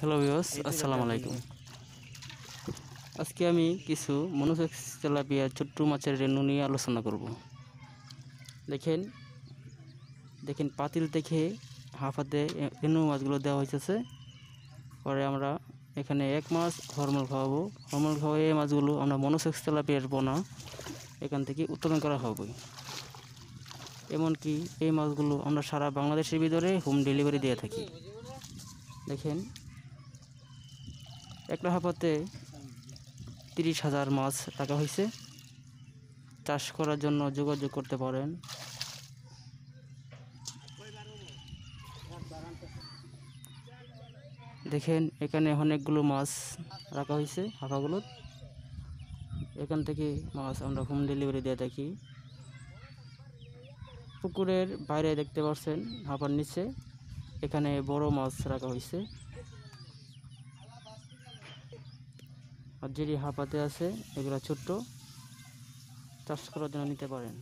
hello views আসসালামু আলাইকুম আজকে আমি কিছু মনোসেক্স তেলাপিয়া ছোট্ট মাছের রেণু নিয়ে আলোচনা করব দেখেন দেখেন পাতিল থেকে হাফ হাতে রেণু মাছগুলো দেওয়া হয়েছে পরে আমরা এখানে এক মাস হরমল খাওয়াবো হরমোন খাওয়াই মাছগুলো আমরা মনোসেক্স তেলাপিয়ার বোনা এখান থেকে উত্তোলন করা হবে এমনকি এই মাছগুলো আমরা সারা বাংলাদেশের ভিতরে হোম ডেলিভারি দিয়ে থাকি দেখেন একলা হাফাতে তিরিশ হাজার মাছ রাখা হয়েছে চাষ করার জন্য যোগাযোগ করতে পারেন দেখেন এখানে অনেকগুলো মাছ রাখা হয়েছে হাঁকাগুলো এখান থেকে মাছ আমরা হোম ডেলিভারি দিয়ে থাকি পুকুরের বাইরে দেখতে পাচ্ছেন হাঁপার নিচে এখানে বড় মাছ রাখা হয়েছে আর যেটি হাফাতে আছে এগুলো ছোট্ট চাষ করার জন্য নিতে পারেন